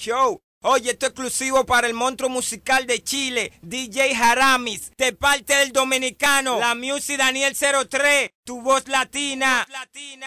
Show. Oye, esto exclusivo para el monstruo musical de Chile, DJ Jaramis, de parte del dominicano, la Music Daniel 03, tu voz latina. Voz latina.